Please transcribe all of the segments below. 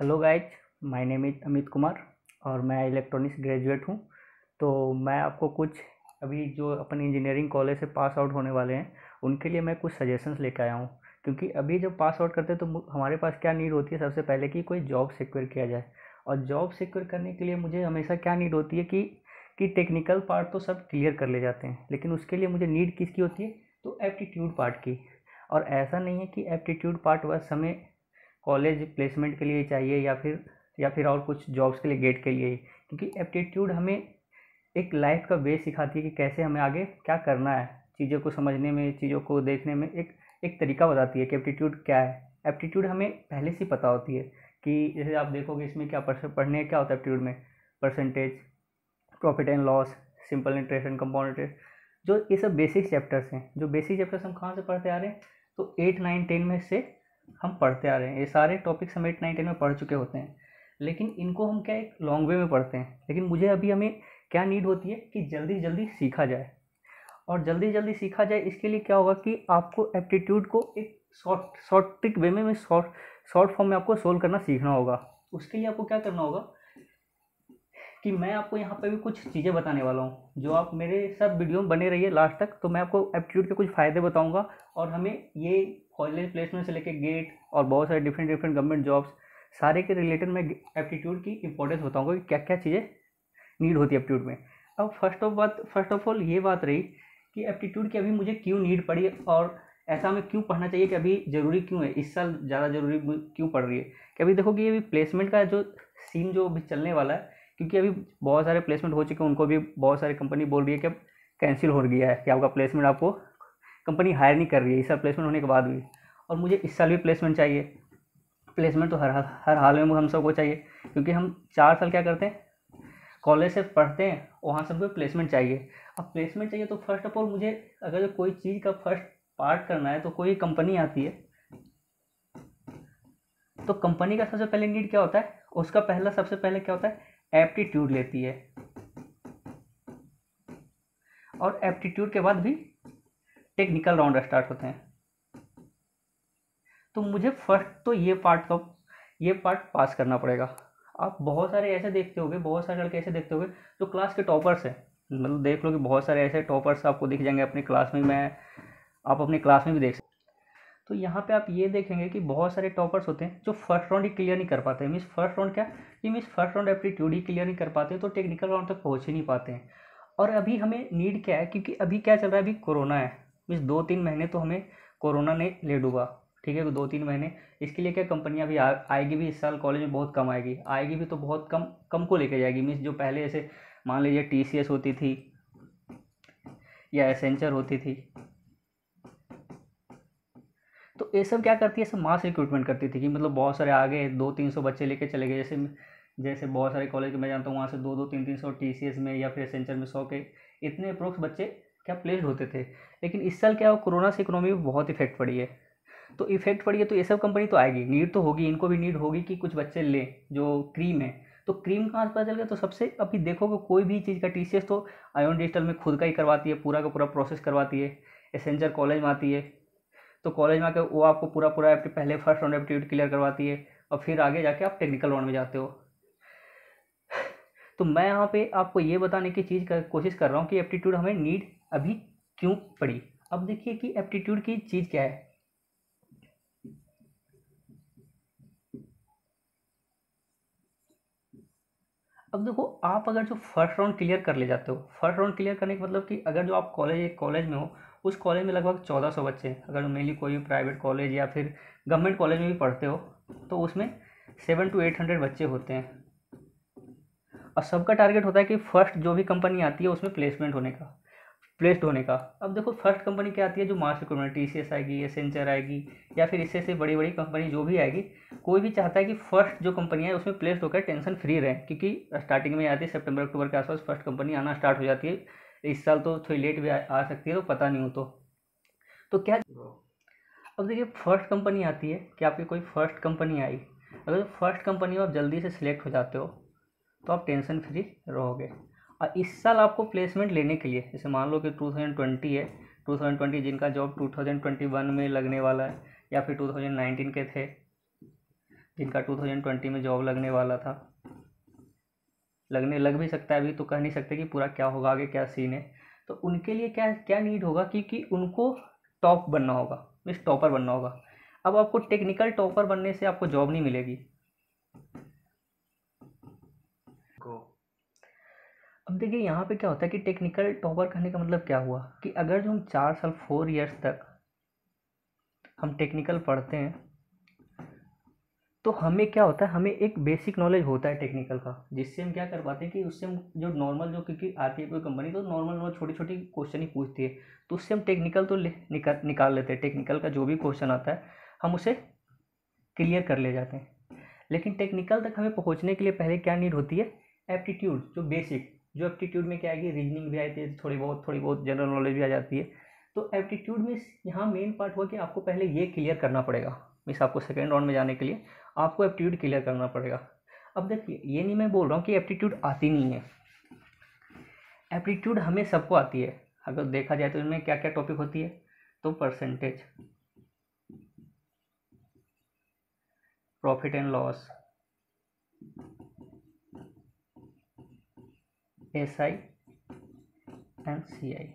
hello guys my name is Amit Kumar और मैं electronics graduate हूँ तो मैं आपको कुछ अभी जो अपन इंजीनियरिंग कॉलेज से पास आउट होने वाले हैं उनके लिए मैं कुछ सजेशंस लेकर आया हूँ क्योंकि अभी जब पास आउट करते हैं तो हमारे पास क्या नीड होती है सबसे पहले कि कोई जॉब सिक्योर किया जाए और जॉब सिक्योर करने के लिए मुझे हमेशा क्या नीड होती है कि कि टेक्निकल पार्ट तो सब क्लियर कर ले जाते हैं लेकिन उसके लिए मुझे नीड किसकी होती है तो एप्टीट्यूड पार्ट की और ऐसा नहीं है कि एप्टीट्यूड पार्ट वह समय कॉलेज प्लेसमेंट के लिए चाहिए या फिर या फिर और कुछ जॉब्स के लिए गेट के लिए क्योंकि एप्टीट्यूड हमें एक लाइफ का वे सिखाती है कि कैसे हमें आगे क्या करना है चीज़ों को समझने में चीज़ों को देखने में एक एक तरीका बताती है कि एप्टीट्यूड क्या है एप्टीट्यूड हमें पहले से पता होती है कि जैसे आप देखोगे इसमें क्या पढ़ने क्या होता है एप्टीट्यूड में percentage profit and loss simple interest and compound interest जो ये सब बेसिक चैप्टर्स हैं जो बेसिक चैप्टर्स हम कहाँ से पढ़ते आ रहे हैं तो एट नाइन टेन में से हम पढ़ते आ रहे हैं ये सारे टॉपिक्स हम एट नाइन टेन में पढ़ चुके होते हैं लेकिन इनको हम क्या एक लॉन्ग वे में पढ़ते हैं लेकिन मुझे अभी हमें क्या नीड होती है कि जल्दी जल्दी सीखा जाए और जल्दी जल्दी सीखा जाए इसके लिए क्या होगा कि आपको एप्टीट्यूड को एक शॉर्ट शॉर्ट ट्रिक वे में शॉर्ट शॉर्ट फॉर्म में आपको सोल्व करना सीखना होगा उसके लिए आपको क्या करना होगा कि मैं आपको यहाँ पर भी कुछ चीज़ें बताने वाला हूँ जो आप मेरे साथ वीडियो में बने रहिए लास्ट तक तो मैं आपको एप्टीट्यूड के कुछ फ़ायदे बताऊँगा और हमें ये कॉलेज प्लेसमेंट से लेके गेट और बहुत सारे डिफरेंट डिफरेंट गवर्नमेंट जॉब्स सारे के रिलेटेड मैं एप्टीट्यूड की इंपॉर्टेंस बताऊँगा कि क्या क्या चीज़ें नीड होती है एप्टीट्यूड में अब फर्स्ट ऑफ बात फर्स्ट ऑफ ऑल ये बात रही कि एप्टीट्यूड की अभी मुझे क्यों नीड पड़ी और ऐसा हमें क्यों पढ़ना चाहिए कि अभी ज़रूरी क्यों है इस साल ज़्यादा ज़रूरी क्यों पड़ रही है कि अभी देखो कि अभी प्लेसमेंट का जो सीन जो अभी चलने वाला है क्योंकि अभी बहुत सारे प्लेसमेंट हो चुके हैं उनको भी बहुत सारी कंपनी बोल रही है कि अब कैंसिल हो गया है कि आपका प्लेसमेंट आपको कंपनी हायर नहीं कर रही है इस साल प्लेसमेंट होने के बाद भी और मुझे इस साल भी प्लेसमेंट चाहिए प्लेसमेंट तो हर हर हाल में हम सबको चाहिए क्योंकि हम चार साल क्या करते हैं कॉलेज से पढ़ते हैं वहाँ सबको प्लेसमेंट चाहिए अब प्लेसमेंट चाहिए तो फर्स्ट ऑफ ऑल मुझे अगर कोई चीज़ का फर्स्ट पार्ट करना है तो कोई कंपनी आती है तो कंपनी का सबसे पहले नीड क्या होता है उसका पहला सबसे पहले क्या होता है एप्टीट्यूड लेती है और एप्टीट्यूड के बाद भी टेक्निकल राउंड स्टार्ट होते हैं तो मुझे फर्स्ट तो ये पार्ट का ये पार्ट पास करना पड़ेगा आप बहुत सारे ऐसे देखते होंगे बहुत सारे लड़के ऐसे देखते होंगे जो क्लास के टॉपर्स हैं मतलब देख लो कि बहुत सारे ऐसे टॉपर्स आपको दिख जाएंगे अपनी क्लास में मैं आप अपनी क्लास में भी देख सकते तो यहाँ पे आप ये देखेंगे कि बहुत सारे टॉपर्स होते हैं जो फर्स्ट राउंड ही क्लियर नहीं कर पाते मीन्स फर्स्ट राउंड क्या ये मीन्स फर्स्ट राउंड एप्टीट्यूड ही क्लियर नहीं कर पाते तो टेक्निकल राउंड तक पहुँच ही नहीं पाते हैं और अभी हमें नीड क्या है क्योंकि अभी क्या चल रहा है अभी कोरोना है मीन्स दो तीन महीने तो हमें कोरोना ने ले डूबा ठीक है दो तीन महीने इसके लिए क्या कंपनियाँ अभी आएगी भी इस साल कॉलेज में बहुत कम आएगी आएगी भी तो बहुत कम कम को लेकर जाएगी मीन्स जो पहले ऐसे मान लीजिए टी होती थी या एसेंचर होती थी तो ये सब क्या करती है सब मास रिक्रूटमेंट करती थी कि मतलब बहुत सारे आगे दो तीन सौ बच्चे लेके चले गए जैसे जैसे बहुत सारे कॉलेज में जानता हूँ वहाँ से दो दो तीन तीन सौ टी सी एस में या फिर सेंचर में सौ के इतने अप्रोक्स बच्चे क्या प्लेस्ड होते थे लेकिन इस साल क्या हो कोरोना से इकोनॉमी में बहुत इफेक्ट पड़ी है तो इफेक्ट पड़ी है तो ये सब कंपनी तो आएगी नीड तो होगी इनको भी नीड होगी कि कुछ बच्चे लें जो क्रीम है तो क्रीम कहाँ से पता चल गया तो सबसे अभी देखोगे कोई भी चीज़ का टी तो आयोन डिजिटल में खुद का ही करवाती है पूरा का पूरा प्रोसेस करवाती है एसेंजर कॉलेज में आती है तो कॉलेज में आकर वो आपको पूरा पूरा एप्टीट्यूड पहले फर्स्ट राउंड एप्टीट्यूड क्लियर करवाती है और फिर आगे जाके आप टेक्निकल राउंड में जाते हो तो मैं यहाँ पे आपको ये बताने की चीज़ कर कोशिश कर रहा हूँ कि एप्टीट्यूड हमें नीड अभी क्यों पड़ी अब देखिए कि एप्टीट्यूड की चीज़ क्या है अब देखो आप अगर जो फर्स्ट राउंड क्लियर कर ले जाते हो फर्स्ट राउंड क्लियर करने का मतलब कि अगर जो आप कॉलेज कॉलेज में हो उस कॉलेज में लगभग चौदह सौ बच्चे हैं अगर मेनली कोई भी प्राइवेट कॉलेज या फिर गवर्नमेंट कॉलेज में भी पढ़ते हो तो उसमें सेवन टू एट हंड्रेड बच्चे होते हैं और सबका टारगेट होता है कि फर्स्ट जो भी कंपनी आती है उसमें प्लेसमेंट होने का प्लेस्ड होने का अब देखो फर्स्ट कंपनी क्या आती है जो mass recruitment T C S आएगी एसेंचर आएगी या फिर इससे से बड़ी बड़ी कंपनी जो भी आएगी कोई भी चाहता है कि फर्स्ट जो कंपनी है उसमें प्लेस्ड होकर टेंशन फ्री रहें क्योंकि स्टार्टिंग में आती है सितंबर अक्टूबर के आसपास फर्स्ट कंपनी आना स्टार्ट हो जाती है इस साल तो थोड़ी लेट भी आ, आ सकती है तो पता नहीं हो तो तो क्या अब देखिए फर्स्ट कंपनी आती है कि आपकी कोई फर्स्ट कंपनी आई अगर फर्स्ट कंपनी में आप जल्दी से सिलेक्ट हो जाते हो तो आप टेंशन फ्री रहोगे और इस साल आपको प्लेसमेंट लेने के लिए जैसे मान लो कि टू है टू जिनका जॉब टू में लगने वाला है या फिर टू के थे जिनका टू में जॉब लगने वाला था लगने लग भी सकता है अभी तो कह नहीं सकते कि पूरा क्या होगा आगे क्या सीन है तो उनके लिए क्या क्या नीड होगा क्योंकि उनको टॉप बनना होगा मीन्स टॉपर बनना होगा अब आपको टेक्निकल टॉपर बनने से आपको जॉब नहीं मिलेगी अब देखिए यहाँ पे क्या होता है कि टेक्निकल टॉपर कहने का मतलब क्या हुआ कि अगर जो हम चार साल फोर इयर्स तक हम टेक्निकल पढ़ते हैं तो हमें क्या होता है हमें एक बेसिक नॉलेज होता है टेक्निकल का जिससे हम क्या कर पाते हैं कि उससे हम जो नॉर्मल जो क्योंकि आती है कोई कंपनी तो नॉर्मल नॉर्मल छोटी छोटी क्वेश्चन ही पूछती है तो उससे हम टेक्निकल तो निकाल निकाल लेते हैं टेक्निकल का जो भी क्वेश्चन आता है हम उसे क्लियर कर ले जाते हैं लेकिन टेक्निकल तक हमें पहुँचने के लिए पहले क्या नीड होती है एप्टीट्यूड जो बेसिक जो एप्टीट्यूड में क्या आएगी रीजनिंग भी आती है थोड़ी बहुत थोड़ी बहुत जनरल नॉलेज भी आ जाती है तो एप्टीट्यूड में यहाँ मेन पार्ट हुआ कि आपको पहले ये क्लियर करना पड़ेगा मीस आपको सेकेंड राउंड में जाने के लिए आपको एप्टीट्यूड क्लियर करना पड़ेगा अब देखिए ये नहीं मैं बोल रहा हूँ कि एप्टीट्यूड आती नहीं है एप्टीट्यूड हमें सबको आती है अगर देखा जाए तो इनमें क्या क्या टॉपिक होती है तो percentage profit and loss S I and C I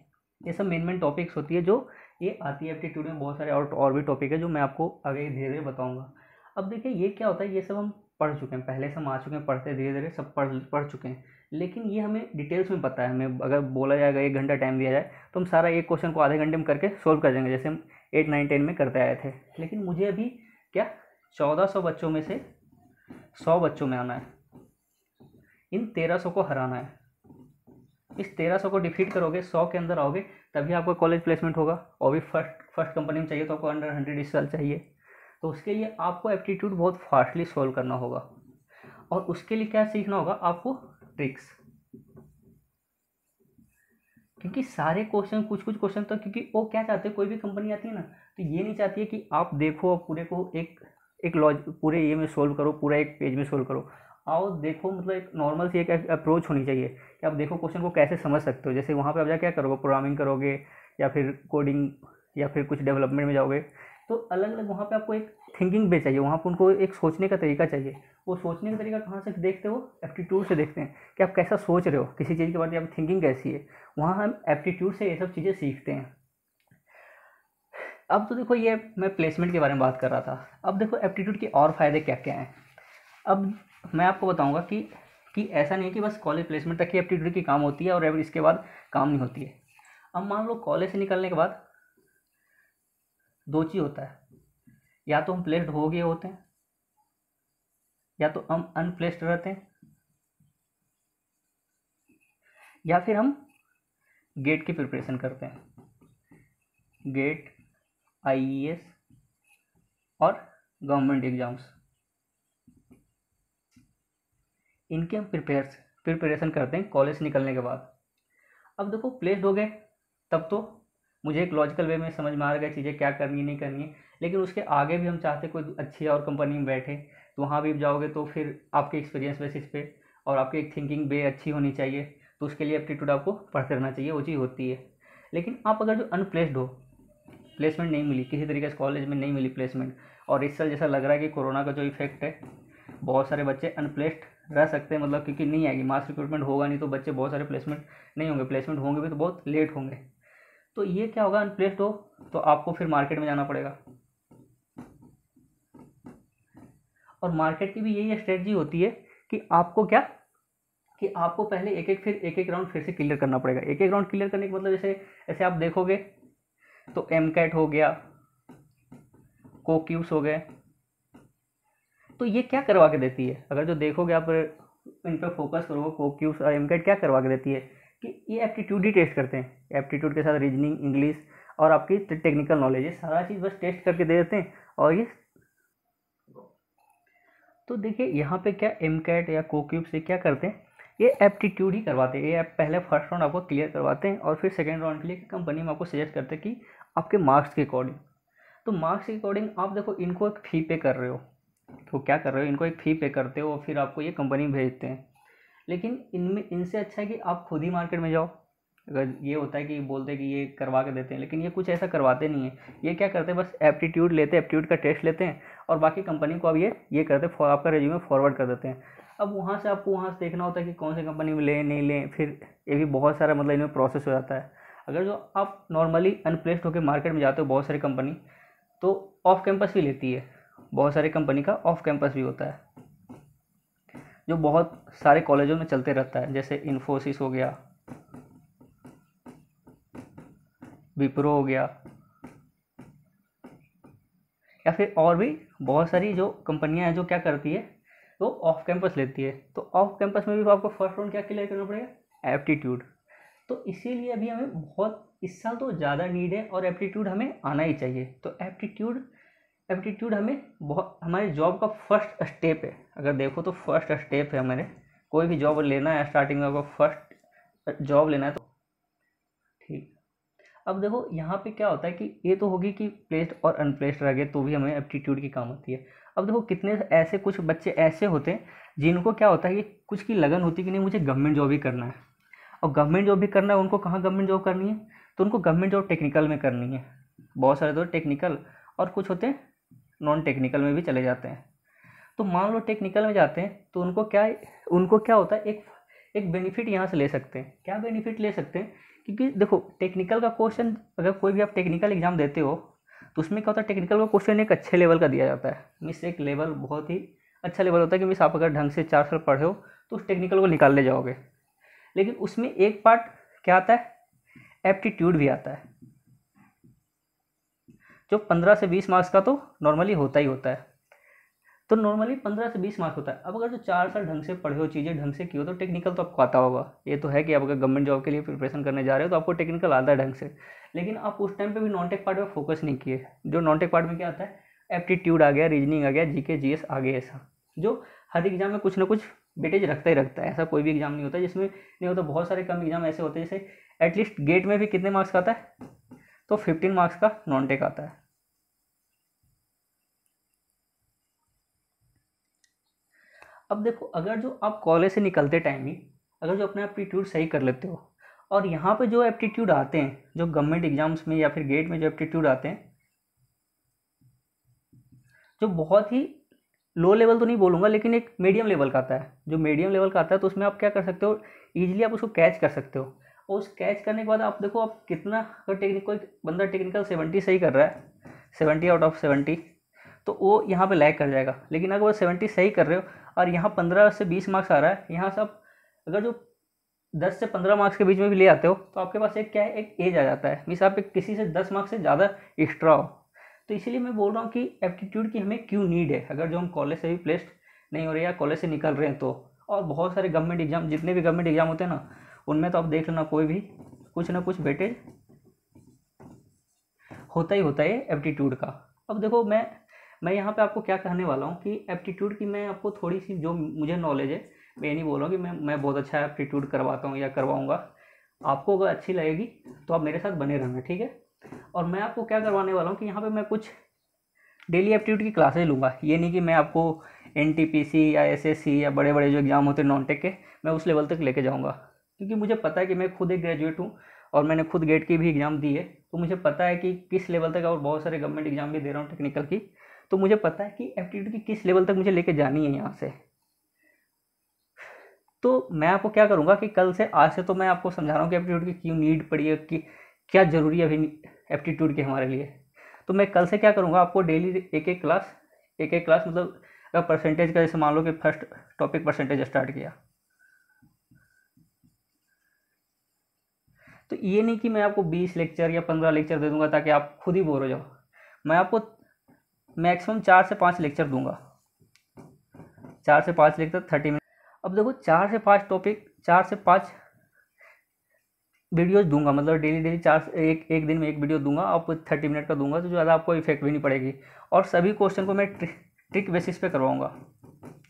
ये सब मेन मेन टॉपिक्स होती है जो ये आती है एप्टीट्यूड में बहुत सारे और और भी टॉपिक है जो मैं आपको आगे धीरे धीरे बताऊंगा अब देखिए ये क्या होता है ये सब हम पढ़ चुके हैं पहले से हम आ चुके हैं पढ़ते धीरे धीरे सब पढ़ पढ़ चुके हैं लेकिन ये हमें डिटेल्स में पता है हमें अगर बोला जाएगा एक घंटा टाइम दिया जाए तो हम सारा एक क्वेश्चन को आधे घंटे में करके सोल्व कर देंगे जैसे हम एट नाइन टेन में करते आए थे लेकिन मुझे अभी क्या चौदह सौ बच्चों में से सौ बच्चों में आना है इन तेरह सौ को हराना है इस तेरह सौ को डिफीट करोगे सौ के अंदर आओगे तभी आपका कॉलेज प्लेसमेंट होगा और भी फर्स्ट फर्स्ट कंपनी में चाहिए तो आपको अंडर हंड्रेड इस साल चाहिए तो उसके लिए आपको एप्टीट्यूड बहुत फास्टली सॉल्व करना होगा और उसके लिए क्या सीखना होगा आपको ट्रिक्स क्योंकि सारे क्वेश्चन कुछ कुछ क्वेश्चन तो क्योंकि वो क्या चाहते हैं कोई भी कंपनी आती है ना तो ये नहीं चाहती है कि आप देखो आप पूरे को एक एक लॉज पूरे ये में सोल्व करो पूरा एक पेज में सोल्व करो आओ देखो मतलब एक नॉर्मल सी एक अप्रोच होनी चाहिए कि आप देखो क्वेश्चन को कैसे समझ सकते हो जैसे वहाँ पे आप जाए क्या करोगे प्रोग्रामिंग करोगे या फिर कोडिंग या फिर कुछ डेवलपमेंट में जाओगे तो अलग अलग वहाँ पे आपको एक थिंकिंग बे चाहिए वहाँ पर उनको एक सोचने का तरीका चाहिए वो सोचने का तरीका कहाँ से देखते हो एप्टीट्यूड से देखते हैं कि आप कैसा सोच रहे हो किसी चीज़ के बारे में आप थिंकिंग कैसी है वहाँ हम एप्टीट्यूड से ये सब चीज़ें सीखते हैं अब तो देखो ये मैं प्लेसमेंट के बारे में बात कर रहा था अब देखो एप्टीट्यूड के और फ़ायदे क्या क्या हैं अब मैं आपको बताऊँगा कि कि ऐसा नहीं है कि बस कॉलेज प्लेसमेंट तक ही एप्टीट्यूड की काम होती है और इसके बाद काम नहीं होती है अब मान लो कॉलेज से निकलने के बाद दो चीज़ होता है या तो हम प्लेस्ड हो गए होते हैं या तो हम अनप्लेस्ड रहते हैं या फिर हम गेट की प्रिपरेशन करते हैं गेट आईईएस e और गवर्नमेंट एग्जाम्स इनके हम प्रिपेयर प्रिपरेशन करते हैं कॉलेज निकलने के बाद अब देखो प्लेस्ड हो गए तब तो मुझे एक लॉजिकल वे में समझ में आ गया चीज़ें क्या करनी है नहीं करनी है लेकिन उसके आगे भी हम चाहते कोई अच्छी और कंपनी में बैठे तो वहाँ भी जाओगे तो फिर आपके एक्सपीरियंस बेसिस पे और आपकी एक थिंकिंग वे अच्छी होनी चाहिए तो उसके लिए एप्टीट्यूड आपको पढ़ते रहना चाहिए वो चीज़ होती है लेकिन आप अगर जो अनप्लेस्ड हो प्लेसमेंट नहीं मिली किसी तरीके से कॉलेज में नहीं मिली प्लेसमेंट और इस साल जैसा लग रहा है कि कोरोना का जो इफेक्ट है बहुत सारे बच्चे अनप्लेस्ड रह सकते हैं मतलब क्योंकि नहीं आएगी मास रिक्रूटमेंट होगा नहीं तो बच्चे बहुत सारे प्लेसमेंट नहीं होंगे प्लेसमेंट होंगे भी तो बहुत लेट होंगे तो ये क्या होगा अनप्लेस्ड हो तो, तो आपको फिर मार्केट में जाना पड़ेगा और मार्केट की भी यही स्ट्रेटजी होती है कि आपको क्या कि आपको पहले एक एक फिर एक एक राउंड फिर से क्लियर करना पड़ेगा एक एक राउंड क्लियर करने के मतलब जैसे ऐसे आप देखोगे तो एम कैट हो गया कोक्यूस हो गए तो ये क्या करवा के देती है अगर जो देखोगे आप इन पर फोकस करोगे कोक्यूस और एम कैट क्या करवा के देती है ये एप्टीट्यूड ही टेस्ट करते हैं एप्टीट्यूड के साथ रीजनिंग इंग्लिश और आपकी टेक्निकल नॉलेज ये सारा चीज़ बस टेस्ट करके दे देते हैं और ये तो देखिए यहाँ पे क्या एम कैट या कोक्यूब से क्या करते हैं ये एप्टीट्यूड ही करवाते हैं ये आप पहले फर्स्ट राउंड आपको क्लियर करवाते हैं और फिर सेकेंड राउंड के लिए कंपनी में आपको सजेस्ट करते हैं कि आपके मार्क्स के अकॉर्डिंग तो मार्क्स के अकॉर्डिंग आप देखो इनको एक फ़ी पे कर रहे हो तो क्या कर रहे हो इनको एक फ़ी पे करते हो और फिर आपको ये कंपनी भेजते हैं लेकिन इनमें इनसे अच्छा है कि आप खुद ही मार्केट में जाओ अगर ये होता है कि बोलते हैं कि ये करवा के देते हैं लेकिन ये कुछ ऐसा करवाते नहीं है ये क्या करते हैं बस एप्टीट्यूड लेते हैं एप्टीट्यूड का टेस्ट लेते हैं और बाकी कंपनी को अब ये ये करते हैं आपका रेज्यूमे फॉरवर्ड कर देते हैं अब वहाँ से आपको वहाँ से देखना होता है कि कौन सी कंपनी में लें नहीं लें फिर ये भी बहुत सारा मतलब इनमें प्रोसेस हो जाता है अगर जो आप नॉर्मली अनप्लेस्ड होकर मार्केट में जाते हो बहुत सारी कंपनी तो ऑफ कैंपस भी लेती है बहुत सारी कंपनी का ऑफ कैंपस भी होता है जो बहुत सारे कॉलेजों में चलते रहता है जैसे इन्फोसिस हो गया विप्रो हो गया या फिर और भी बहुत सारी जो कंपनियां हैं जो क्या करती है वो तो ऑफ कैंपस लेती है तो ऑफ कैंपस में भी आपको फर्स्ट राउंड क्या क्लियर करना पड़ेगा एप्टीट्यूड तो इसीलिए अभी हमें बहुत इस साल तो ज़्यादा नीड है और एप्टीट्यूड हमें आना ही चाहिए तो एप्टीट्यूड एप्टीट्यूड हमें बहुत हमारे जॉब का फर्स्ट स्टेप है अगर देखो तो फर्स्ट स्टेप है हमारे कोई भी जॉब लेना है स्टार्टिंग में अगर फर्स्ट जॉब लेना है तो ठीक अब देखो यहाँ पे क्या होता है कि ये तो होगी कि प्लेस्ड और अनप्लेस्ड रह गए तो भी हमें एप्टीट्यूड की काम होती है अब देखो कितने ऐसे कुछ बच्चे ऐसे होते हैं जिनको क्या होता है कि कुछ की लगन होती है कि नहीं मुझे गवर्नमेंट जॉब ही करना है और गवर्नमेंट जॉब भी करना है उनको कहाँ गवर्नमेंट जॉब करनी है तो उनको गवर्नमेंट जॉब टेक्निकल में करनी है बहुत सारे तो टेक्निकल और कुछ होते हैं नॉन टेक्निकल में भी चले जाते हैं तो मान लो टेक्निकल में जाते हैं तो उनको क्या उनको क्या होता है एक एक बेनिफिट यहाँ से ले सकते हैं क्या बेनिफिट ले सकते हैं क्योंकि देखो टेक्निकल का क्वेश्चन अगर कोई भी आप टेक्निकल एग्जाम देते हो तो उसमें क्या होता है टेक्निकल का क्वेश्चन एक अच्छे लेवल का दिया जाता है मिस एक लेवल बहुत ही अच्छा लेवल होता है कि मिस आप अगर ढंग से चार साल पढ़े हो तो उस टेक्निकल को निकाल ले जाओगे लेकिन उसमें एक पार्ट क्या आता है एप्टीट्यूड भी आता है जो पंद्रह से बीस मार्क्स का तो नॉर्मली होता ही होता है तो नॉर्मली पंद्रह से बीस मार्क्स होता है अब अगर जो चार साल ढंग से पढ़े हो चीज़ें ढंग से की हो तो टेक्निकल तो आपको आता होगा ये तो है कि आप अगर गवर्नमेंट जॉब के लिए प्रिपरेशन करने जा रहे हो तो आपको टेक्निकल आता है ढंग से लेकिन आप उस टाइम पर भी नॉन टेक पार्ट में फोकस नहीं किए जो नॉन टेक पार्ट में क्या आता है एप्टीट्यूड आ गया रीजनिंग आ गया जी के जी एस आ गया ऐसा जो हर एग्जाम में कुछ ना कुछ बेटेज रखता ही रखता है ऐसा कोई भी एग्जाम नहीं होता जिसमें नहीं होता बहुत सारे कम एग्जाम ऐसे होते हैं जैसे एटलीस्ट गेट में भी कितने मार्क्स का आता है तो फिफ्टीन मार्क्स का नॉन टेक आता है अब देखो अगर जो आप कॉलेज से निकलते टाइम ही अगर जो अपने एप्टीट्यूड सही कर लेते हो और यहाँ पे जो एप्टीट्यूड आते हैं जो गवर्नमेंट एग्जाम्स में या फिर गेट में जो एप्टीट्यूड आते हैं जो बहुत ही लो लेवल तो नहीं बोलूँगा लेकिन एक मीडियम लेवल का आता है जो मीडियम लेवल का आता है तो उसमें आप क्या कर सकते हो ईजिली आप उसको कैच कर सकते हो और उस कैच करने के बाद आप देखो आप कितना अगर टेक्निक कोई बंदा टेक्निकल सेवेंटी सही कर रहा है सेवेंटी आउट ऑफ सेवेंटी तो वो यहाँ पे लैग कर जाएगा लेकिन अगर वो सेवेंटी सही कर रहे हो और यहाँ पंद्रह से बीस मार्क्स आ रहा है यहाँ से आप अगर जो दस से पंद्रह मार्क्स के बीच में भी ले आते हो तो आपके पास एक क्या है एक एज आ जाता है मीस आप एक किसी से दस मार्क्स से ज़्यादा एक्स्ट्रा हो तो इसीलिए मैं बोल रहा हूँ कि एप्टीट्यूड की हमें क्यों नीड है अगर जो हम कॉलेज से भी प्लेस्ड नहीं हो रहे या कॉलेज से निकल रहे हैं तो और बहुत सारे गवर्नमेंट एग्जाम जितने भी गवर्नमेंट एग्जाम होते हैं ना उनमें तो आप देख लेना कोई भी कुछ ना कुछ बेटे होता ही होता है एप्टीट्यूड का अब देखो मैं मैं यहाँ पे आपको क्या कहने वाला हूँ कि एप्टीट्यूड की मैं आपको थोड़ी सी जो मुझे नॉलेज है मैं ये नहीं बोल रहा हूँ कि मैं मैं बहुत अच्छा एप्टीट्यूड करवाता हूँ या करवाऊँगा आपको अगर अच्छी लगेगी तो आप मेरे साथ बने रहना ठीक है और मैं आपको क्या करवाने वाला हूँ कि यहाँ पर मैं कुछ डेली एप्टीट्यूड की क्लासेज लूँगा ये नहीं कि मैं आपको एन या एस या बड़े बड़े जो एग्ज़ाम होते हैं नॉन टेक के मैं उस लेवल तक लेके जाऊँगा क्योंकि मुझे पता है कि मैं खुद एक ग्रेजुएट हूँ और मैंने खुद गेट की भी एग्ज़ाम दी है तो मुझे पता है कि किस लेवल तक और बहुत सारे गवर्नमेंट एग्ज़ाम भी दे रहा हूँ टेक्निकल की तो मुझे पता है कि एप्टीट्यूड की किस लेवल तक मुझे लेके जानी है यहाँ से तो मैं आपको क्या करूँगा कि कल से आज से तो मैं आपको समझा रहा हूँ कि एप्टीट्यूड की क्यों नीड पड़ी है कि क्या ज़रूरी है अभी एप्टीट्यूड की हमारे लिए तो मैं कल से क्या करूँगा आपको डेली एक एक क्लास एक एक क्लास मतलब अगर परसेंटेज का जैसे मान लो कि फर्स्ट टॉपिक परसेंटेज स्टार्ट किया तो ये नहीं कि मैं आपको बीस लेक्चर या पंद्रह लेक्चर दे दूँगा ताकि आप खुद ही बोर हो जाओ मैं आपको मैक्सिमम चार से पाँच लेक्चर दूंगा चार से पाँच लेक्चर थर्टी मिनट अब देखो चार से पाँच टॉपिक चार से पाँच वीडियोज दूंगा मतलब डेली डेली चार एक एक दिन में एक वीडियो दूंगा आपको थर्टी मिनट का दूंगा तो ज़्यादा आपको इफेक्ट भी नहीं पड़ेगी और सभी क्वेश्चन को मैं ट्रिक ट्रिक बेसिस पे करवाऊंगा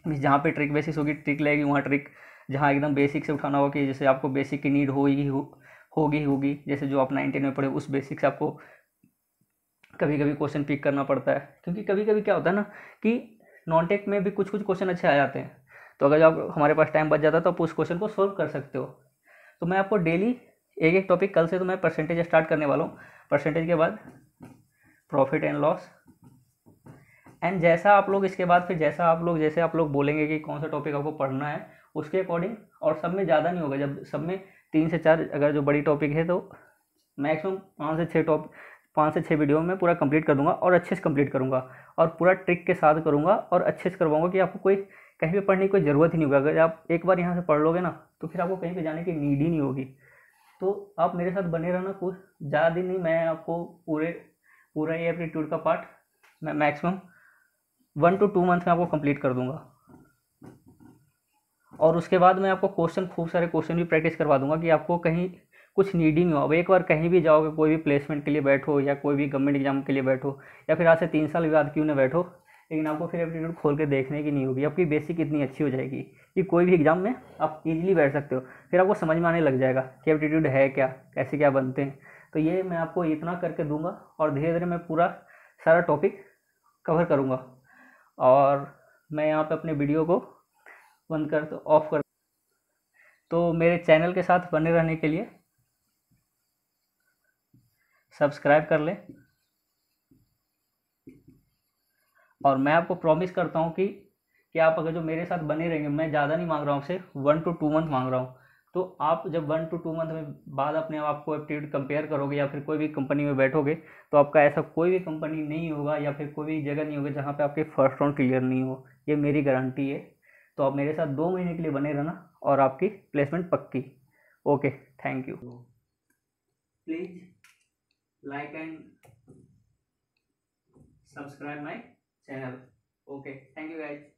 जहाँ पे ट्रिक बेसिस होगी ट्रिक लगेगी वहाँ ट्रिक जहाँ एकदम बेसिक से उठाना होगा कि जैसे आपको बेसिक की नीड होगी हो होगी ही होगी जैसे जो आप नाइनटीन में पढ़े उस बेसिक से आपको कभी कभी क्वेश्चन पिक करना पड़ता है क्योंकि कभी कभी क्या होता है ना कि नॉन टेक में भी कुछ कुछ क्वेश्चन अच्छे आ जाते हैं तो अगर जब हमारे पास टाइम बच जाता है तो आप उस क्वेश्चन को सॉल्व कर सकते हो तो मैं आपको डेली एक एक टॉपिक कल से तो मैं परसेंटेज स्टार्ट करने वाला हूँ परसेंटेज के बाद प्रॉफिट एंड लॉस एंड जैसा आप लोग इसके बाद फिर जैसा आप लोग जैसे आप लोग बोलेंगे कि कौन सा टॉपिक आपको पढ़ना है उसके अकॉर्डिंग और सब में ज़्यादा नहीं होगा जब सब में तीन से चार अगर जो बड़ी टॉपिक है तो मैक्सिमम पाँच से छः टॉप पाँच से छः वीडियो में पूरा कंप्लीट कर दूंगा और अच्छे से कंप्लीट करूँगा और पूरा ट्रिक के साथ करूँगा और अच्छे से करवाऊँगा कि आपको कोई कहीं पर पढ़ने की कोई ज़रूरत ही नहीं होगी अगर आप एक बार यहाँ से पढ़ लोगे ना तो फिर आपको कहीं पर जाने की नीड ही नहीं होगी तो आप मेरे साथ बने रहना कुछ ज़्यादा दिन नहीं मैं आपको पूरे पूरा ये एप्टीट्यूड का पार्ट मैं maximum one two two month में आपको कंप्लीट कर दूंगा और उसके बाद मैं आपको क्वेश्चन खूब सारे क्वेश्चन भी प्रैक्टिस करवा दूंगा कि आपको कहीं कुछ नीडी हो अब एक बार कहीं भी जाओगे कोई भी प्लेसमेंट के लिए बैठो या कोई भी गवर्नमेंट एग्जाम के लिए बैठो या फिर आज से तीन साल बाद क्यों ना बैठो लेकिन आपको फिर एप्टीट्यूड खोल के देखने की नहीं होगी आपकी बेसिक इतनी अच्छी हो जाएगी कि कोई भी एग्जाम में आप इजीली बैठ सकते हो फिर आपको समझ में आने लग जाएगा कि एप्टीट्यूड है क्या कैसे क्या बनते हैं तो ये मैं आपको इतना करके दूंगा और धीरे धीरे मैं पूरा सारा टॉपिक कवर करूँगा और मैं यहाँ पर अपने वीडियो को बंद कर दो ऑफ कर तो मेरे चैनल के साथ बने रहने के लिए सब्सक्राइब कर लें और मैं आपको प्रॉमिस करता हूँ कि कि आप अगर जो मेरे साथ बने रहेंगे मैं ज़्यादा नहीं मांग रहा हूँ सिर्फ वन टू टू मंथ मांग रहा हूँ तो आप जब वन टू टू मंथ में बाद अपने आपको एप्टीट्यूड कंपेयर करोगे या फिर कोई भी कंपनी में बैठोगे तो आपका ऐसा कोई भी कंपनी नहीं होगा या फिर कोई भी जगह नहीं होगी जहाँ पर आपके फर्स्ट राउंड क्लियर नहीं हो ये मेरी गारंटी है तो आप मेरे साथ दो महीने के लिए बने रहना और आपकी प्लेसमेंट पक्की okay thank you please like and subscribe my channel okay thank you guys